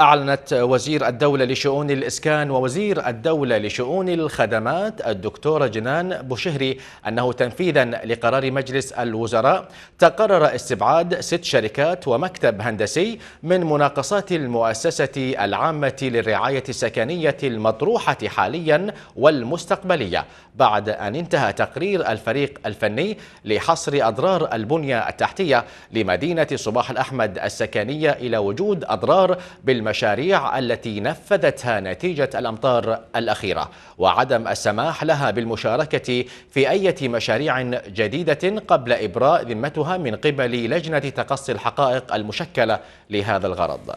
أعلنت وزير الدولة لشؤون الإسكان ووزير الدولة لشؤون الخدمات الدكتورة جنان بوشهري أنه تنفيذا لقرار مجلس الوزراء تقرر استبعاد ست شركات ومكتب هندسي من مناقصات المؤسسة العامة للرعاية السكنية المطروحة حاليا والمستقبلية بعد أن انتهى تقرير الفريق الفني لحصر أضرار البنية التحتية لمدينة صباح الأحمد السكنية إلى وجود أضرار بال المشاريع التي نفذتها نتيجة الأمطار الأخيرة وعدم السماح لها بالمشاركة في أي مشاريع جديدة قبل إبراء ذمتها من قبل لجنة تقصي الحقائق المشكلة لهذا الغرض